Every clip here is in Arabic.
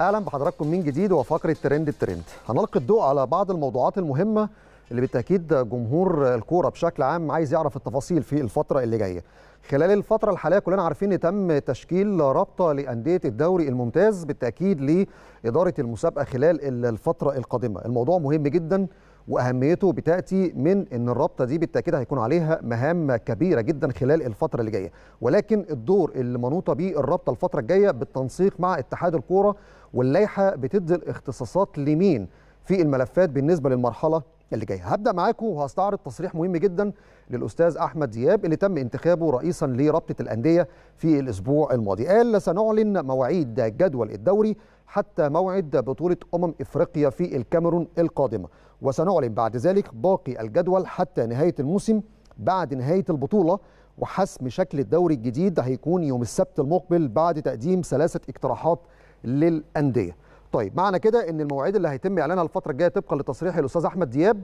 اهلا بحضراتكم من جديد وفقره ترند الترند هنلقي الضوء على بعض الموضوعات المهمه اللي بالتاكيد جمهور الكوره بشكل عام عايز يعرف التفاصيل في الفتره اللي جايه خلال الفتره الحاليه كلنا عارفين ان تم تشكيل رابطه لانديه الدوري الممتاز بالتاكيد لاداره المسابقه خلال الفتره القادمه الموضوع مهم جدا واهميته بتاتي من ان الرابطه دي بالتاكيد هيكون عليها مهام كبيره جدا خلال الفتره اللي جايه ولكن الدور اللي منوطه بيه الرابطه الفتره الجايه بالتنسيق مع اتحاد الكوره واللائحه بتدي الاختصاصات لمين في الملفات بالنسبه للمرحله اللي جاي هبدا معاكم وهستعرض تصريح مهم جدا للاستاذ احمد دياب اللي تم انتخابه رئيسا لرابطه الانديه في الاسبوع الماضي قال سنعلن مواعيد جدول الدوري حتى موعد بطوله امم افريقيا في الكاميرون القادمه وسنعلن بعد ذلك باقي الجدول حتى نهايه الموسم بعد نهايه البطوله وحسم شكل الدوري الجديد هيكون يوم السبت المقبل بعد تقديم ثلاثه اقتراحات للانديه طيب معنى كده ان المواعيد اللي هيتم اعلانها الفتره الجايه طبقا لتصريح الاستاذ احمد دياب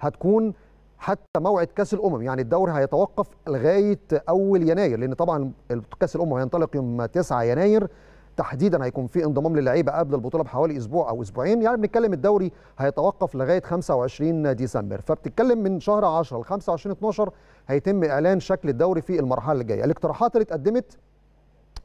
هتكون حتى موعد كاس الامم يعني الدوري هيتوقف لغايه اول يناير لان طبعا كاس الامم هينطلق يوم 9 يناير تحديدا هيكون في انضمام للعيبه قبل البطوله بحوالي اسبوع او اسبوعين يعني بنتكلم الدوري هيتوقف لغايه 25 ديسمبر فبتتكلم من شهر 10 ل 25 12 هيتم اعلان شكل الدوري في المرحله الجايه الاقتراحات اللي اتقدمت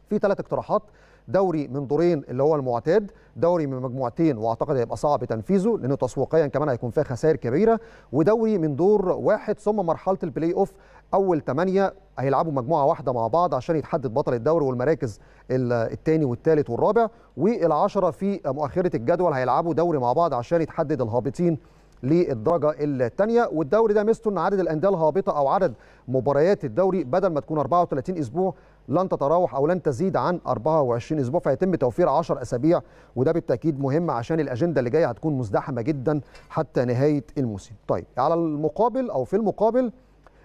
في ثلاث اقتراحات دوري من دورين اللي هو المعتاد دوري من مجموعتين واعتقد هيبقى صعب تنفيذه لانه تسويقيا كمان هيكون فيها خسائر كبيره ودوري من دور واحد ثم مرحله البلاي اوف اول ثمانيه هيلعبوا مجموعه واحده مع بعض عشان يتحدد بطل الدوري والمراكز الثاني والثالث والرابع والعشره في مؤخره الجدول هيلعبوا دوري مع بعض عشان يتحدد الهابطين للدرجه الثانيه والدوري ده ميزته عدد الانديه الهابطه او عدد مباريات الدوري بدل ما تكون 34 اسبوع لن تتراوح او لن تزيد عن 24 اسبوع فيتم توفير 10 اسابيع وده بالتاكيد مهم عشان الاجنده اللي جايه هتكون مزدحمه جدا حتى نهايه الموسم. طيب على المقابل او في المقابل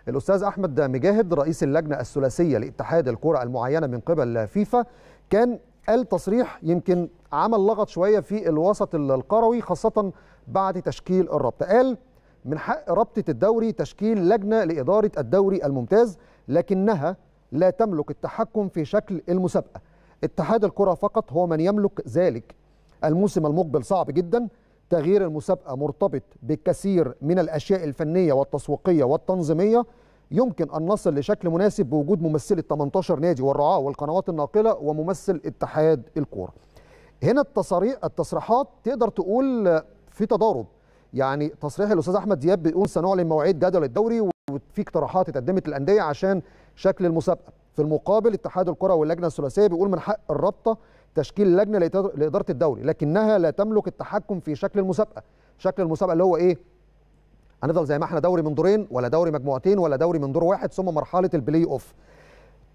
الاستاذ احمد مجاهد رئيس اللجنه الثلاثيه لاتحاد الكره المعينه من قبل فيفا كان قال تصريح يمكن عمل لغط شويه في الوسط القروي خاصه بعد تشكيل الرابطه قال من حق رابطه الدوري تشكيل لجنه لاداره الدوري الممتاز لكنها لا تملك التحكم في شكل المسابقه اتحاد الكره فقط هو من يملك ذلك الموسم المقبل صعب جدا تغيير المسابقه مرتبط بكثير من الاشياء الفنيه والتسويقيه والتنظيميه يمكن أن نصل لشكل مناسب بوجود ال 18 نادي والرعاة والقنوات الناقلة وممثل اتحاد الكورة هنا التصريح التصريحات تقدر تقول في تضارب يعني تصريح الأستاذ أحمد دياب بيقول سنعلن مواعيد جدول الدوري وفي اقتراحات اتقدمت للأندية عشان شكل المسابقة في المقابل اتحاد الكرة واللجنة الثلاثية بيقول من حق الرابطة تشكيل لجنة لإدارة الدوري لكنها لا تملك التحكم في شكل المسابقة شكل المسابقة اللي هو إيه هنفضل زي ما احنا دوري من دورين ولا دوري مجموعتين ولا دوري من دور واحد ثم مرحله البلاي اوف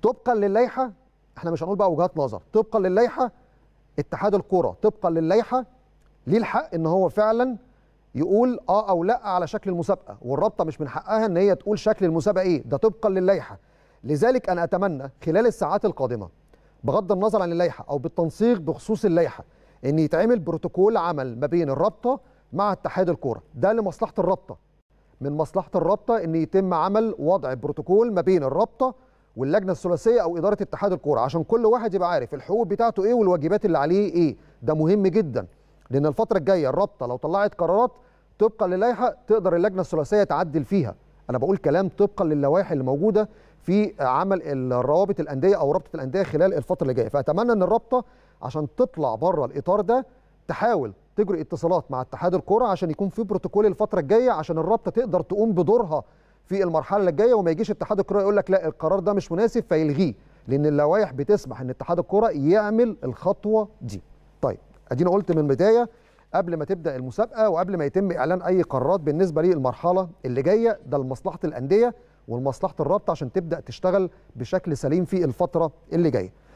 طبقا للائحه احنا مش هنقول بقى وجهات نظر طبقا للائحه اتحاد الكوره طبقا للائحه ليه الحق ان هو فعلا يقول اه او لا على شكل المسابقه والرابطه مش من حقها ان هي تقول شكل المسابقه ايه ده طبقا للائحه لذلك انا اتمنى خلال الساعات القادمه بغض النظر عن اللائحه او بالتنسيق بخصوص اللائحه ان يتعمل بروتوكول عمل ما بين الرابطه مع اتحاد الكوره ده لمصلحه الرابطه من مصلحه الرابطه ان يتم عمل وضع بروتوكول ما بين الرابطه واللجنه الثلاثيه او اداره اتحاد الكوره عشان كل واحد يبقى عارف الحقوق بتاعته ايه والواجبات اللي عليه ايه ده مهم جدا لان الفتره الجايه الرابطه لو طلعت قرارات طبقا للائحه تقدر اللجنه الثلاثيه تعدل فيها انا بقول كلام طبقا للوائح اللي موجوده في عمل الروابط الانديه او رابطه الانديه خلال الفتره اللي جايه فاتمنى ان الرابطه عشان تطلع بره الاطار ده تحاول تجري اتصالات مع اتحاد الكره عشان يكون في بروتوكول الفتره الجايه عشان الرابطه تقدر تقوم بدورها في المرحله الجايه وما يجيش اتحاد الكره يقول لك لا القرار ده مش مناسب فيلغيه لان اللوائح بتسمح ان اتحاد الكره يعمل الخطوه دي طيب ادينا قلت من البدايه قبل ما تبدا المسابقه وقبل ما يتم اعلان اي قرارات بالنسبه للمرحله اللي جايه ده لمصلحه الانديه ولمصلحه الرابطه عشان تبدا تشتغل بشكل سليم في الفتره اللي جايه